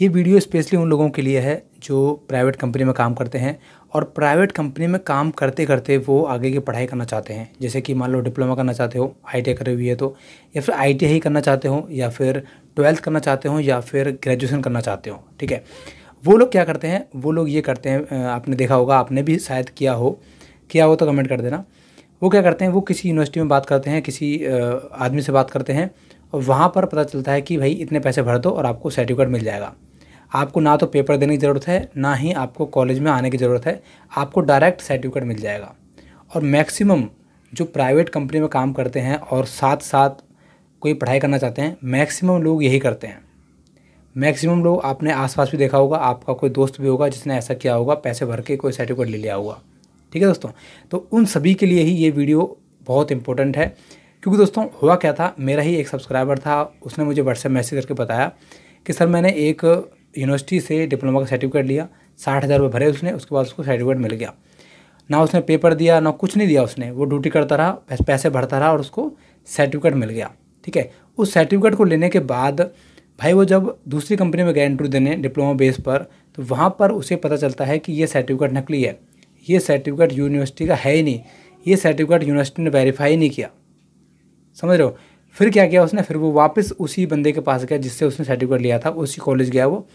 ये video specially उन लोगों के लिए है जो प्राइवेट कंपनी में काम करते हैं और प्राइवेट कंपनी में काम करते करते वो आगे की पढ़ाई करना चाहते हैं जैसे कि मान लो डिप्लोमा करना चाहते हो आई टी करी हुई है तो या फिर आई ही करना चाहते हो या फिर ट्वेल्थ करना चाहते हो या फिर ग्रेजुएसन करना चाहते हो ठीक है वो लोग क्या करते हैं वो लोग ये करते हैं आपने देखा होगा आपने भी शायद किया हो किया हो तो कमेंट कर देना वो क्या करते हैं वो किसी यूनिवर्सिटी में बात करते हैं किसी आदमी से बात करते हैं और वहाँ पर पता चलता है कि भाई इतने पैसे भर दो और आपको सर्टिफिकेट मिल जाएगा आपको ना तो पेपर देने की ज़रूरत है ना ही आपको कॉलेज में आने की ज़रूरत है आपको डायरेक्ट सर्टिफिकेट मिल जाएगा और मैक्सिमम जो प्राइवेट कंपनी में काम करते हैं और साथ साथ कोई पढ़ाई करना चाहते हैं मैक्सिमम लोग यही करते हैं मैक्सिमम लोग आपने आसपास भी देखा होगा आपका कोई दोस्त भी होगा जिसने ऐसा किया होगा पैसे भर के कोई सर्टिफिकेट ले लिया होगा ठीक है दोस्तों तो उन सभी के लिए ही ये वीडियो बहुत इंपॉर्टेंट है क्योंकि दोस्तों हुआ क्या था मेरा ही एक सब्सक्राइबर था उसने मुझे व्हाट्सएप मैसेज करके बताया कि सर मैंने एक यूनिवर्सिटी से डिप्लोमा का सर्टिफिकेट लिया साठ हज़ार रुपये भरे उसने उसके बाद उसको सर्टिफिकेट मिल गया ना उसने पेपर दिया ना कुछ नहीं दिया उसने वो ड्यूटी करता रहा पैसे भरता रहा और उसको सर्टिफिकेट मिल गया ठीक है उस सर्टिफिकेट को लेने के बाद भाई वो जब दूसरी कंपनी में गए इंटरव्यू देने डिप्लोमा बेस पर तो वहाँ पर उसे पता चलता है कि ये सर्टिफिकेट नकली है ये सर्टिफिकेट यूनिवर्सिटी का है ही नहीं ये सर्टिफिकेट यूनिवर्सिटी ने वेरीफाई नहीं किया समझ रहे हो फिर क्या किया उसने फिर वो वापस उसी बंदे के पास गया जिससे उसने सर्टिफिकेट लिया था उसी कॉलेज गया वो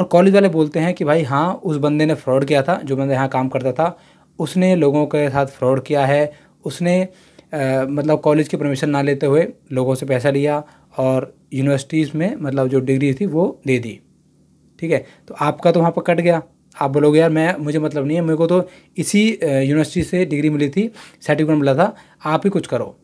और कॉलेज वाले बोलते हैं कि भाई हाँ उस बंदे ने फ्रॉड किया था जो बंदा यहाँ काम करता था उसने लोगों के साथ फ्रॉड किया है उसने आ, मतलब कॉलेज की परमिशन ना लेते हुए लोगों से पैसा लिया और यूनिवर्सिटीज़ में मतलब जो डिग्री थी वो दे दी ठीक है तो आपका तो वहाँ पर कट गया आप बोलोगे यार मैं मुझे मतलब नहीं है मेरे को तो इसी यूनिवर्सिटी से डिग्री मिली थी सर्टिफिकेट मिला था आप ही कुछ करो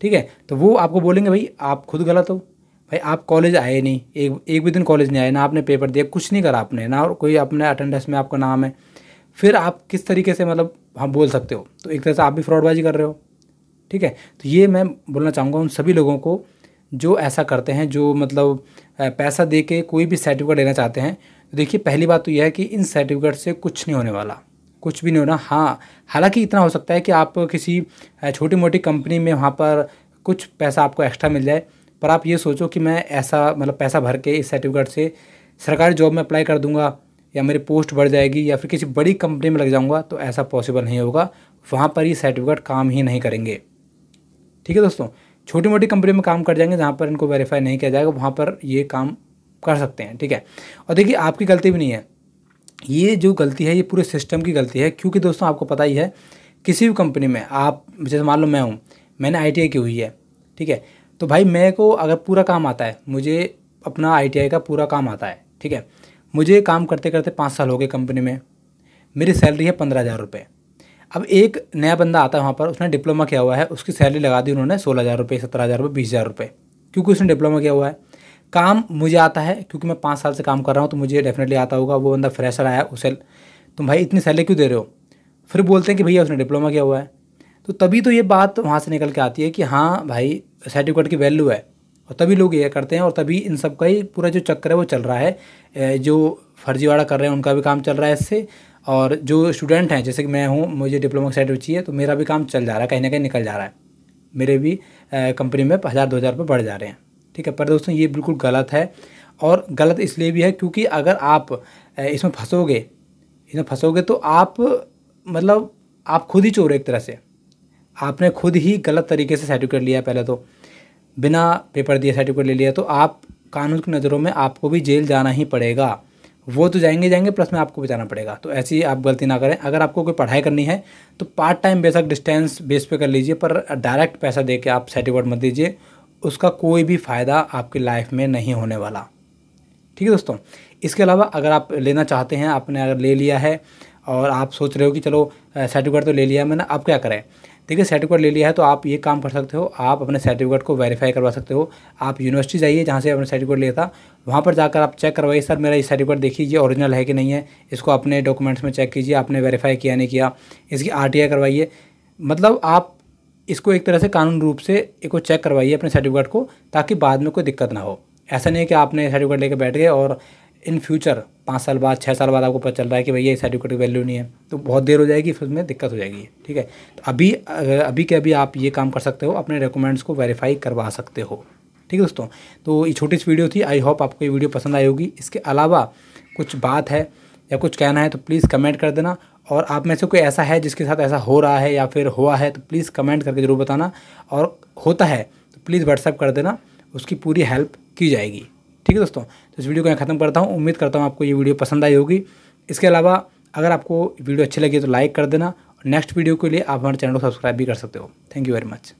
ठीक है तो वो आपको बोलेंगे भाई आप खुद गलत हो भाई आप कॉलेज आए नहीं एक एक भी दिन कॉलेज नहीं आए ना आपने पेपर दिया कुछ नहीं करा आपने ना और कोई अपने अटेंडेंस में आपका नाम है फिर आप किस तरीके से मतलब हम बोल सकते हो तो एक तरह से आप भी फ्रॉडबाजी कर रहे हो ठीक है तो ये मैं बोलना चाहूँगा उन सभी लोगों को जो ऐसा करते हैं जो मतलब पैसा दे के कोई भी सर्टिफिकेट लेना चाहते हैं तो देखिए पहली बात तो यह है कि इन सर्टिफिकेट से कुछ नहीं होने वाला कुछ भी नहीं होना हाँ हालांकि इतना हो सकता है कि आप किसी छोटी मोटी कंपनी में वहाँ पर कुछ पैसा आपको एक्स्ट्रा मिल जाए पर आप ये सोचो कि मैं ऐसा मतलब पैसा भर के इस सर्टिफिकेट से सरकारी जॉब में अप्लाई कर दूंगा या मेरी पोस्ट बढ़ जाएगी या फिर किसी बड़ी कंपनी में लग जाऊंगा तो ऐसा पॉसिबल नहीं होगा वहाँ पर ये सर्टिफिकेट काम ही नहीं करेंगे ठीक है दोस्तों छोटी मोटी कंपनी में काम कर जाएंगे जहाँ पर इनको वेरीफाई नहीं किया जाएगा वहाँ पर ये काम कर सकते हैं ठीक है और देखिए आपकी गलती भी नहीं है ये जो गलती है ये पूरे सिस्टम की गलती है क्योंकि दोस्तों आपको पता ही है किसी भी कंपनी में आप जैसे मान लो मैं हूँ मैंने आई की हुई है ठीक है तो भाई मेरे को अगर पूरा काम आता है मुझे अपना आई का पूरा काम आता है ठीक है मुझे काम करते करते पाँच साल हो गए कंपनी में मेरी सैलरी है पंद्रह हज़ार रुपये अब एक नया बंदा आता है वहाँ पर उसने डिप्लोमा किया हुआ है उसकी सैलरी लगा दी उन्होंने सोलह हज़ार रुपये सत्रह हज़ार रुपये बीस हज़ार रुपये क्योंकि उसने डिप्लोमा किया हुआ है काम मुझे आता है क्योंकि मैं पाँच साल से काम कर रहा हूँ तो मुझे डेफिनेटली आता होगा वो बंदा फ्रेशर आया उसे तुम भाई इतनी सैलरी क्यों दे रहे हो फिर बोलते हैं कि भैया उसने डिप्लोमा किया हुआ है तो तभी तो ये बात वहाँ से निकल के आती है कि हाँ भाई सर्टिफिकेट की वैल्यू है और तभी लोग ये करते हैं और तभी इन सब का ही पूरा जो चक्कर है वो चल रहा है जो फर्जीवाड़ा कर रहे हैं उनका भी काम चल रहा है इससे और जो स्टूडेंट हैं जैसे कि मैं हूँ मुझे डिप्लोमा की सर्टिफिकेट चाहिए तो मेरा भी काम चल जा रहा है कहीं ना कहीं निकल जा रहा है मेरे भी कंपनी में हज़ार दो हज़ार रुपये बढ़ जा रहे हैं ठीक है पर दोस्तों ये बिल्कुल गलत है और गलत इसलिए भी है क्योंकि अगर आप इसमें फंसोगे इसमें फंसोगे तो आप मतलब आप खुद ही चोर एक तरह से आपने खुद ही गलत तरीके से सर्टिफिकेट लिया पहले तो बिना पेपर दिए सर्टिफिकेट ले लिया तो आप कानून की नज़रों में आपको भी जेल जाना ही पड़ेगा वो तो जाएंगे जाएंगे प्लस में आपको भी जाना पड़ेगा तो ऐसी आप गलती ना करें अगर आपको कोई पढ़ाई करनी है तो पार्ट टाइम बेशक डिस्टेंस बेस पे कर लीजिए पर डायरेक्ट पैसा दे के आप सर्टिफिकेट मत दीजिए उसका कोई भी फ़ायदा आपकी लाइफ में नहीं होने वाला ठीक है दोस्तों इसके अलावा अगर आप लेना चाहते हैं आपने अगर ले लिया है और आप सोच रहे हो कि चलो सर्टिफिकेट तो ले लिया मैंने अब क्या करें देखिए सर्टिफिकेट ले लिया है तो आप ये काम कर सकते हो आप अपने सर्टिफिकेट को वेरीफाई करवा सकते हो आप यूनिवर्सिटी जाइए जहाँ से आपने सर्टिफिकेट लिया था वहाँ पर जाकर आप चेक करवाइए सर मेरा ये सर्टिफिकेट देखिए ये ओरिजिनल है कि नहीं है इसको अपने डॉक्यूमेंट्स में चेक कीजिए आपने वेरीफाई किया नहीं किया इसकी आर करवाइए मतलब आप इसको एक तरह से कानून रूप से एक चेक करवाइए अपने सर्टिफिकेट को ताकि बाद में कोई दिक्कत ना हो ऐसा नहीं कि आपने सर्टिफिकेट लेकर बैठ गए और इन फ्यूचर पाँच साल बाद छः साल बाद आपको पता चल रहा है कि भैया ये सर्टिफिकेट की वैल्यू नहीं है तो बहुत देर हो जाएगी फिर उसमें दिक्कत हो जाएगी ठीक है तो अभी अभी के अभी आप ये काम कर सकते हो अपने डॉक्यूमेंट्स को वेरीफाई करवा सकते हो ठीक है दोस्तों तो ये छोटी सी वीडियो थी आई होप आपको ये वीडियो पसंद आई होगी इसके अलावा कुछ बात है या कुछ कहना है तो प्लीज़ कमेंट कर देना और आप में से कोई ऐसा है जिसके साथ ऐसा हो रहा है या फिर हुआ है तो प्लीज़ कमेंट करके ज़रूर बताना और होता है तो प्लीज़ व्हाट्सअप कर देना उसकी पूरी हेल्प की जाएगी ठीक है दोस्तों तो इस वीडियो को मैं ख़त्म करता हूँ उम्मीद करता हूँ आपको ये वीडियो पसंद आई होगी इसके अलावा अगर आपको वीडियो अच्छी लगी तो लाइक कर देना और नेक्स्ट वीडियो के लिए आप हमारे चैनल को सब्सक्राइब भी कर सकते हो थैंक यू वेरी मच